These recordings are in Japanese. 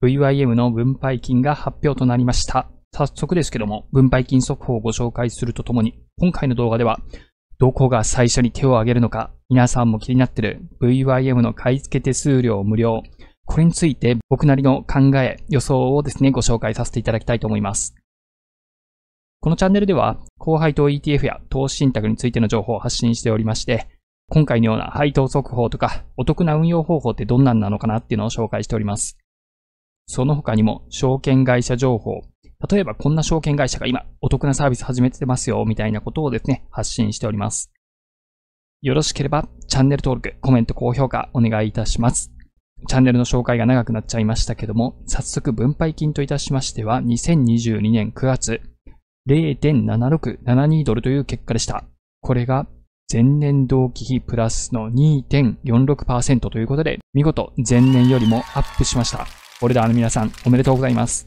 VYM の分配金が発表となりました。早速ですけども、分配金速報をご紹介するとともに、今回の動画では、どこが最初に手を挙げるのか、皆さんも気になっている VYM の買い付け手数料無料、これについて僕なりの考え、予想をですね、ご紹介させていただきたいと思います。このチャンネルでは、高配当 ETF や投資信託についての情報を発信しておりまして、今回のような配当速報とか、お得な運用方法ってどんなんなのかなっていうのを紹介しております。その他にも証券会社情報、例えばこんな証券会社が今お得なサービス始めてますよみたいなことをですね、発信しております。よろしければチャンネル登録、コメント、高評価お願いいたします。チャンネルの紹介が長くなっちゃいましたけども、早速分配金といたしましては、2022年9月、0.7672ドルという結果でした。これが前年同期比プラスの2.46%ということで、見事前年よりもアップしました。これルダーの皆さん、おめでとうございます。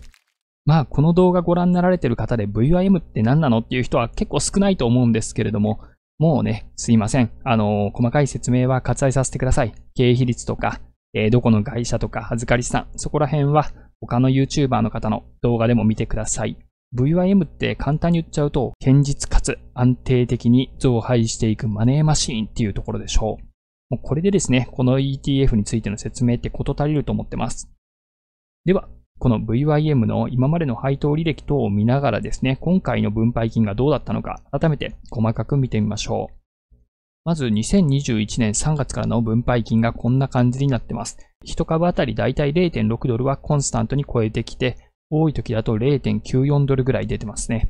まあ、この動画ご覧になられてる方で VIM って何なのっていう人は結構少ないと思うんですけれども、もうね、すいません。あのー、細かい説明は割愛させてください。経費率とか、えー、どこの会社とか、預かり資産、そこら辺は他の YouTuber の方の動画でも見てください。VIM って簡単に言っちゃうと、堅実かつ安定的に増配していくマネーマシーンっていうところでしょう。もうこれでですね、この ETF についての説明ってこと足りると思ってます。では、この VYM の今までの配当履歴等を見ながらですね、今回の分配金がどうだったのか、改めて細かく見てみましょう。まず2021年3月からの分配金がこんな感じになってます。1株あたりだいたい0.6ドルはコンスタントに超えてきて、多い時だと0.94ドルぐらい出てますね。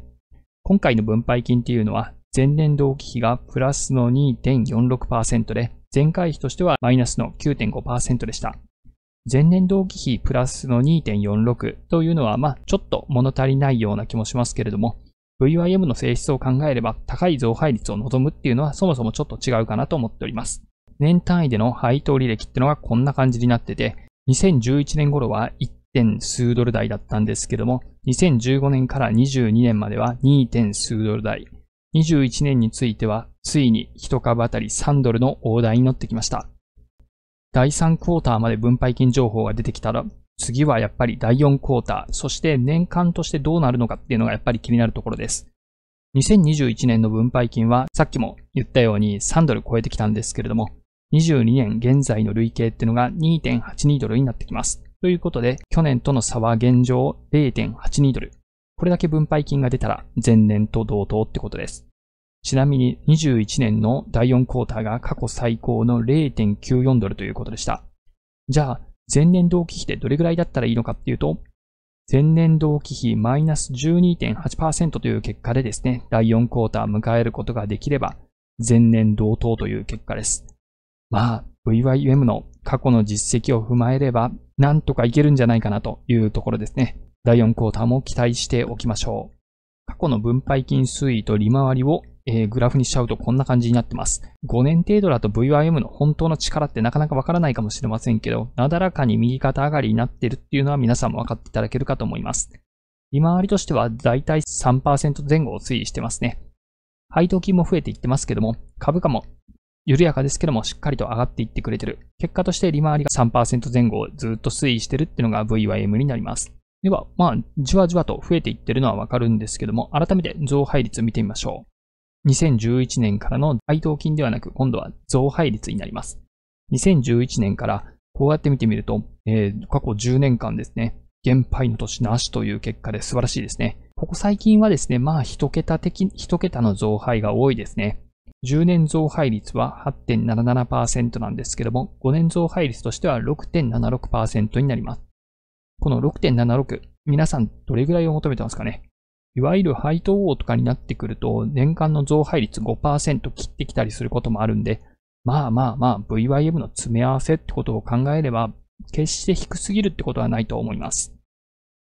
今回の分配金っていうのは、前年同期比がプラスの2.46%で、前回比としてはマイナスの9.5%でした。前年同期比プラスの2.46というのは、まあ、ちょっと物足りないような気もしますけれども、VIM の性質を考えれば高い増配率を望むっていうのはそもそもちょっと違うかなと思っております。年単位での配当履歴ってのがこんな感じになってて、2011年頃は 1. 点数ドル台だったんですけども、2015年から22年までは 2. 点数ドル台。21年については、ついに1株当たり3ドルの大台に乗ってきました。第3クォーターまで分配金情報が出てきたら、次はやっぱり第4クォーター、そして年間としてどうなるのかっていうのがやっぱり気になるところです。2021年の分配金は、さっきも言ったように3ドル超えてきたんですけれども、22年現在の累計っていうのが2.82ドルになってきます。ということで、去年との差は現状0.82ドル。これだけ分配金が出たら前年と同等ってことです。ちなみに21年の第4クォーターが過去最高の0.94ドルということでした。じゃあ、前年同期比でどれぐらいだったらいいのかっていうと、前年同期比マイナス12.8%という結果でですね、第4クォーター迎えることができれば、前年同等という結果です。まあ、VYM の過去の実績を踏まえれば、なんとかいけるんじゃないかなというところですね。第4クォーターも期待しておきましょう。過去の分配金推移と利回りをえー、グラフにしちゃうとこんな感じになってます。5年程度だと v y m の本当の力ってなかなかわからないかもしれませんけど、なだらかに右肩上がりになってるっていうのは皆さんも分かっていただけるかと思います。利回りとしてはだいたい3%前後を推移してますね。配当金も増えていってますけども、株価も緩やかですけども、しっかりと上がっていってくれてる。結果として利回りが3%前後をずっと推移してるっていうのが VYM になります。では、まあ、じわじわと増えていってるのはわかるんですけども、改めて増配率見てみましょう。2011年からの配当金ではなく、今度は増配率になります。2011年から、こうやって見てみると、えー、過去10年間ですね、減配の年なしという結果で素晴らしいですね。ここ最近はですね、まあ一桁的、一桁の増配が多いですね。10年増配率は8.77%なんですけども、5年増配率としては6.76%になります。この6.76、皆さんどれぐらいを求めてますかねいわゆる配当王とかになってくると、年間の増配率5%切ってきたりすることもあるんで、まあまあまあ、VYM の詰め合わせってことを考えれば、決して低すぎるってことはないと思います。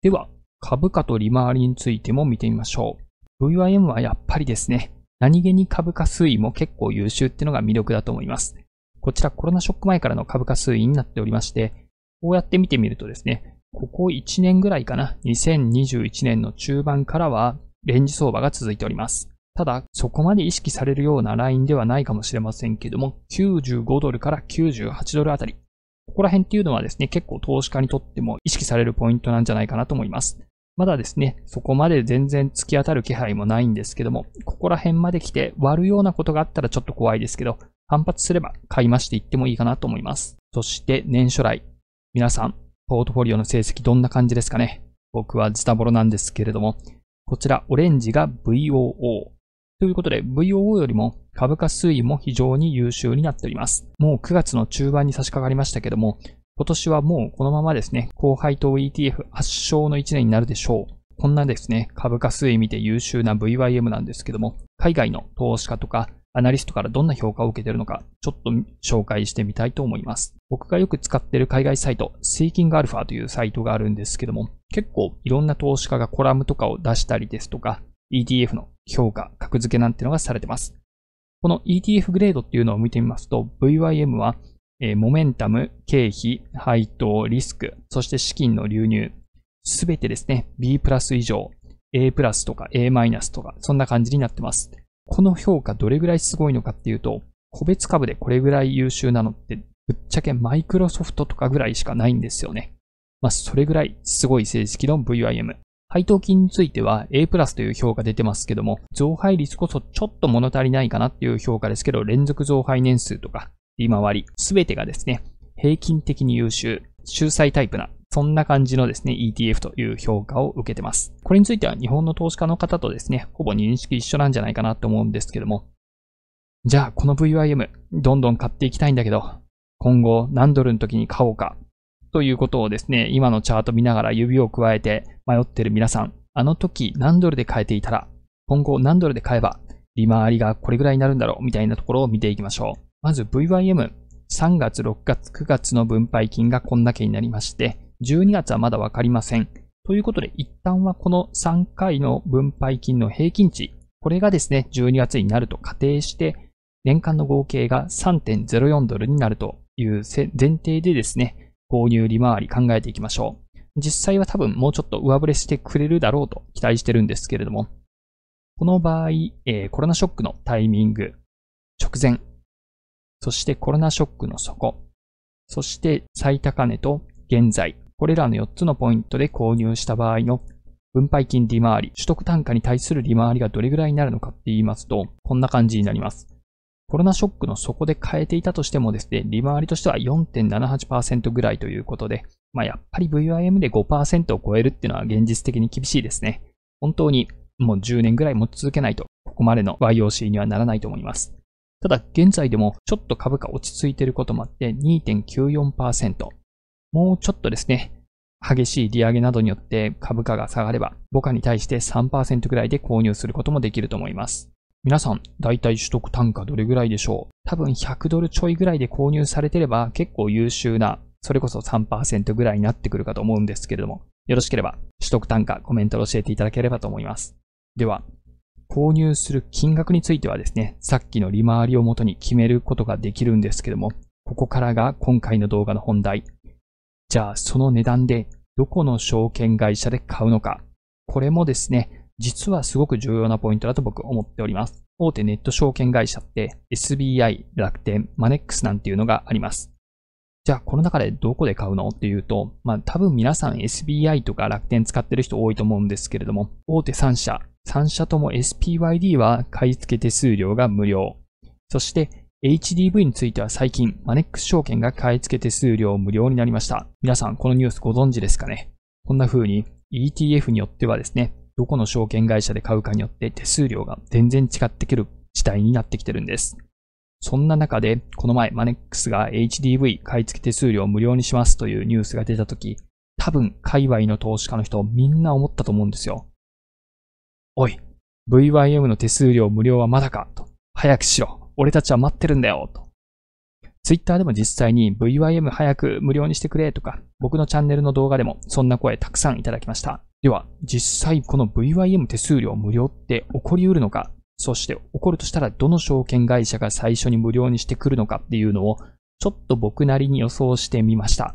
では、株価と利回りについても見てみましょう。VYM はやっぱりですね、何気に株価推移も結構優秀ってのが魅力だと思います。こちらコロナショック前からの株価推移になっておりまして、こうやって見てみるとですね、ここ1年ぐらいかな、2021年の中盤からは、レンジ相場が続いております。ただ、そこまで意識されるようなラインではないかもしれませんけども、95ドルから98ドルあたり。ここら辺っていうのはですね、結構投資家にとっても意識されるポイントなんじゃないかなと思います。まだですね、そこまで全然突き当たる気配もないんですけども、ここら辺まで来て割るようなことがあったらちょっと怖いですけど、反発すれば買い増していってもいいかなと思います。そして年初来、皆さんポートフォリオの成績どんな感じですかね。僕はズタボロなんですけれども、こちらオレンジが VOO。ということで、VOO よりも株価推移も非常に優秀になっております。もう9月の中盤に差し掛かりましたけども、今年はもうこのままですね、高配当 ETF 発祥の1年になるでしょう。こんなですね、株価推移見て優秀な VYM なんですけども、海外の投資家とかアナリストからどんな評価を受けているのか、ちょっと紹介してみたいと思います。僕がよく使っている海外サイト、Seeking Alpha というサイトがあるんですけども、結構いろんな投資家がコラムとかを出したりですとか、ETF の評価、格付けなんてのがされてます。この ETF グレードっていうのを見てみますと、VYM は、えー、モメンタム、経費、配当、リスク、そして資金の流入、すべてですね、B プラス以上、A プラスとか A マイナスとか、そんな感じになってます。この評価どれぐらいすごいのかっていうと、個別株でこれぐらい優秀なのって、ぶっちゃけマイクロソフトとかぐらいしかないんですよね。まあ、それぐらいすごい成績の VIM。配当金については A プラスという評価出てますけども、増配率こそちょっと物足りないかなっていう評価ですけど、連続増配年数とか、利回り、すべてがですね、平均的に優秀、秀才タイプなそんな感じのですね、ETF という評価を受けてます。これについては日本の投資家の方とですね、ほぼ認識一緒なんじゃないかなと思うんですけども、じゃあこの VIM どんどん買っていきたいんだけど、今後何ドルの時に買おうかということをですね、今のチャート見ながら指を加えて迷ってる皆さん、あの時何ドルで買えていたら、今後何ドルで買えば、利回りがこれぐらいになるんだろうみたいなところを見ていきましょう。まず VYM、3月、6月、9月の分配金がこんだけになりまして、12月はまだわかりません。ということで、一旦はこの3回の分配金の平均値、これがですね、12月になると仮定して、年間の合計が3.04ドルになるという前提でですね、購入利回り考えていきましょう。実際は多分もうちょっと上振れしてくれるだろうと期待してるんですけれども、この場合、えー、コロナショックのタイミング、直前、そしてコロナショックの底、そして最高値と現在、これらの4つのポイントで購入した場合の分配金利回り、取得単価に対する利回りがどれぐらいになるのかって言いますと、こんな感じになります。コロナショックの底で変えていたとしてもですね、利回りとしては4.78%ぐらいということで、まあやっぱり VIM で5%を超えるっていうのは現実的に厳しいですね。本当にもう10年ぐらい持ち続けないと、ここまでの YOC にはならないと思います。ただ現在でもちょっと株価落ち着いていることもあって2.94%。もうちょっとですね、激しい利上げなどによって株価が下がれば、母価に対して3%ぐらいで購入することもできると思います。皆さん、だいたい取得単価どれぐらいでしょう多分100ドルちょいぐらいで購入されてれば結構優秀な、それこそ3%ぐらいになってくるかと思うんですけれども、よろしければ取得単価、コメントを教えていただければと思います。では、購入する金額についてはですね、さっきの利回りをもとに決めることができるんですけども、ここからが今回の動画の本題、じゃあその値段でどこの証券会社で買うのか。これもですね、実はすごく重要なポイントだと僕思っております。大手ネット証券会社って SBI、楽天、マネックスなんていうのがあります。じゃあこの中でどこで買うのっていうと、まあ多分皆さん SBI とか楽天使ってる人多いと思うんですけれども、大手3社、3社とも SPYD は買い付け手数料が無料。そして HDV については最近、マネックス証券が買い付け手数料無料になりました。皆さん、このニュースご存知ですかねこんな風に ETF によってはですね、どこの証券会社で買うかによって手数料が全然違ってくる事態になってきてるんです。そんな中で、この前、マネックスが HDV 買い付け手数料無料にしますというニュースが出た時、多分、界隈の投資家の人みんな思ったと思うんですよ。おい、VYM の手数料無料はまだかと、早くしろ。俺たちは待ってるんだよ、と。Twitter でも実際に VYM 早く無料にしてくれとか、僕のチャンネルの動画でもそんな声たくさんいただきました。では、実際この VYM 手数料無料って起こり得るのか、そして起こるとしたらどの証券会社が最初に無料にしてくるのかっていうのを、ちょっと僕なりに予想してみました。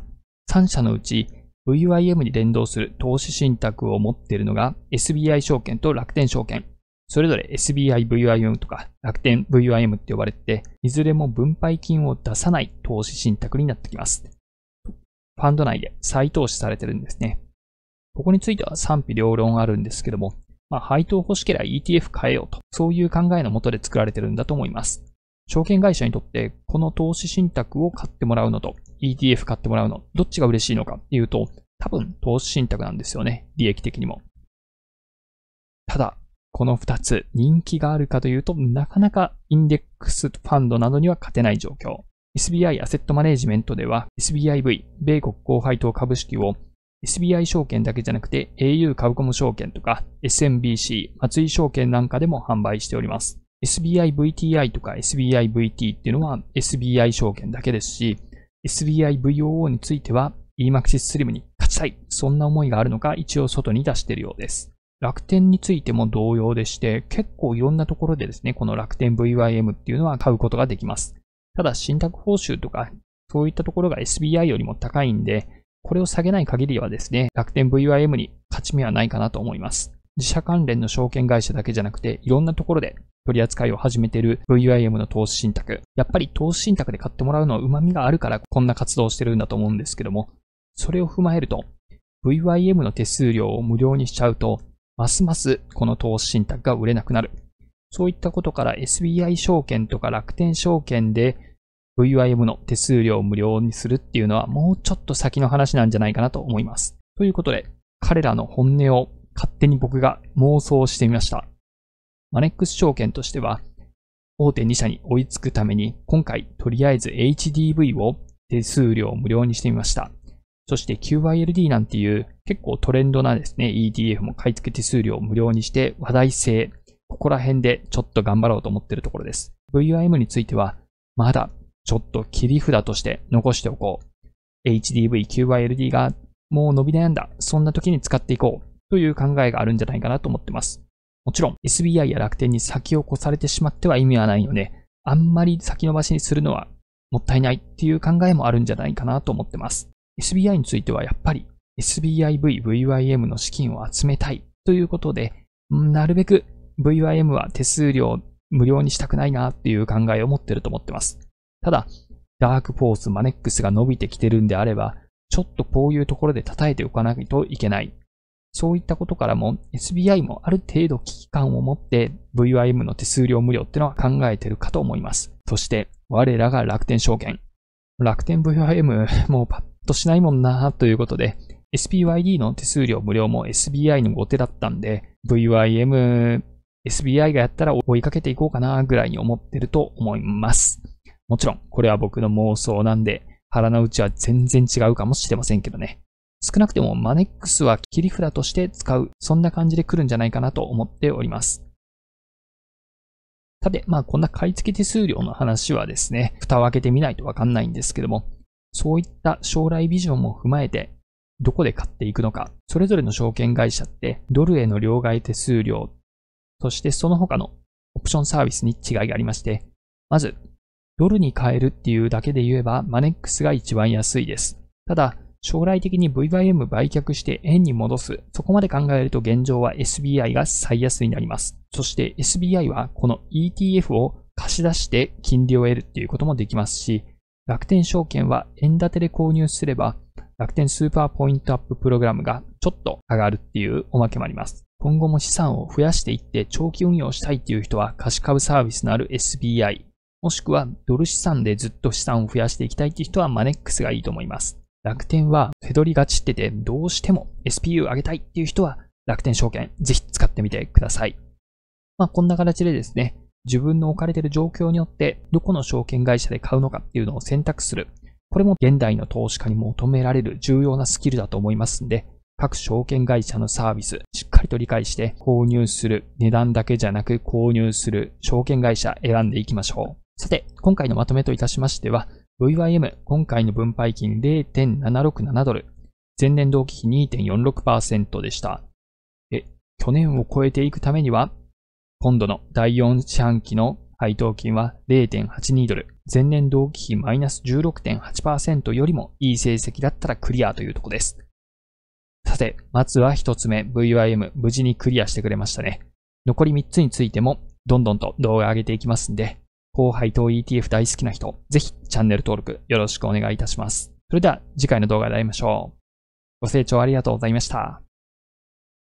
3社のうち、VYM に連動する投資信託を持っているのが SBI 証券と楽天証券。それぞれ SBI VIM とか楽天 VIM って呼ばれて、いずれも分配金を出さない投資信託になってきます。ファンド内で再投資されてるんですね。ここについては賛否両論あるんですけども、まあ、配当欲しければ ETF 変えようと、そういう考えのもとで作られてるんだと思います。証券会社にとって、この投資信託を買ってもらうのと、ETF 買ってもらうの、どっちが嬉しいのかっていうと、多分投資信託なんですよね。利益的にも。ただ、この二つ人気があるかというと、なかなかインデックスファンドなどには勝てない状況。SBI アセットマネジメントでは SBIV、米国高配当株式を SBI 証券だけじゃなくて au 株コム証券とか SMBC、松井証券なんかでも販売しております。SBIVTI とか SBIVT っていうのは SBI 証券だけですし、SBIVOO については EMAXIS Slim に勝ちたい、そんな思いがあるのか一応外に出しているようです。楽天についても同様でして、結構いろんなところでですね、この楽天 VYM っていうのは買うことができます。ただ、信託報酬とか、そういったところが SBI よりも高いんで、これを下げない限りはですね、楽天 VYM に勝ち目はないかなと思います。自社関連の証券会社だけじゃなくて、いろんなところで取り扱いを始めている v y m の投資信託。やっぱり投資信託で買ってもらうのは旨味があるからこんな活動してるんだと思うんですけども、それを踏まえると、v y m の手数料を無料にしちゃうと、ますますこの投資信託が売れなくなる。そういったことから SBI 証券とか楽天証券で VIM の手数料を無料にするっていうのはもうちょっと先の話なんじゃないかなと思います。ということで、彼らの本音を勝手に僕が妄想してみました。マネックス証券としては、大手2社に追いつくために、今回とりあえず HDV を手数料無料にしてみました。そして QYLD なんていう結構トレンドなですね、ETF も買い付け手数料を無料にして話題性、ここら辺でちょっと頑張ろうと思ってるところです。VIM については、まだちょっと切り札として残しておこう。HDV、QYLD がもう伸び悩んだ。そんな時に使っていこう。という考えがあるんじゃないかなと思ってます。もちろん SBI や楽天に先を越されてしまっては意味はないので、あんまり先延ばしにするのはもったいないっていう考えもあるんじゃないかなと思ってます。SBI についてはやっぱり SBIVVYM の資金を集めたいということで、なるべく VYM は手数料無料にしたくないなっていう考えを持ってると思ってます。ただ、ダークフォース、マネックスが伸びてきてるんであれば、ちょっとこういうところで叩いておかないといけない。そういったことからも SBI もある程度危機感を持って VYM の手数料無料ってのは考えてるかと思います。そして、我らが楽天証券。楽天 VYM もうパッとしないもんなということで、SPYD の手数料無料も SBI の後手だったんで、VYM、SBI がやったら追いかけていこうかなぐらいに思ってると思います。もちろん、これは僕の妄想なんで、腹の内は全然違うかもしれませんけどね。少なくてもマネックスは切り札として使う、そんな感じで来るんじゃないかなと思っております。さて、まあこんな買い付け手数料の話はですね、蓋を開けてみないとわかんないんですけども、そういった将来ビジョンも踏まえて、どこで買っていくのか、それぞれの証券会社ってドルへの両替手数料、そしてその他のオプションサービスに違いがありまして、まず、ドルに変えるっていうだけで言えばマネックスが一番安いです。ただ、将来的に VYM 売却して円に戻す、そこまで考えると現状は SBI が最安になります。そして SBI はこの ETF を貸し出して金利を得るっていうこともできますし、楽天証券は円建てで購入すれば楽天スーパーポイントアッププログラムがちょっと上がるっていうおまけもあります。今後も資産を増やしていって長期運用したいっていう人は貸し株サービスのある SBI、もしくはドル資産でずっと資産を増やしていきたいっていう人はマネックスがいいと思います。楽天は手取りが散っててどうしても SPU 上げたいっていう人は楽天証券ぜひ使ってみてください。まあこんな形でですね、自分の置かれている状況によってどこの証券会社で買うのかっていうのを選択する。これも現代の投資家に求められる重要なスキルだと思いますんで、各証券会社のサービス、しっかりと理解して購入する値段だけじゃなく購入する証券会社選んでいきましょう。さて、今回のまとめといたしましては、VYM 今回の分配金0.767ドル、前年同期比2.46%でした。え、去年を超えていくためには、今度の第4四半期の配当金は0.82ドル。前年同期比マイナス16.8%よりもいい成績だったらクリアというとこです。さて、まずは一つ目、VYM、無事にクリアしてくれましたね。残り3つについても、どんどんと動画上げていきますんで、後輩と ETF 大好きな人、ぜひチャンネル登録よろしくお願いいたします。それでは次回の動画で会いましょう。ご清聴ありがとうございました。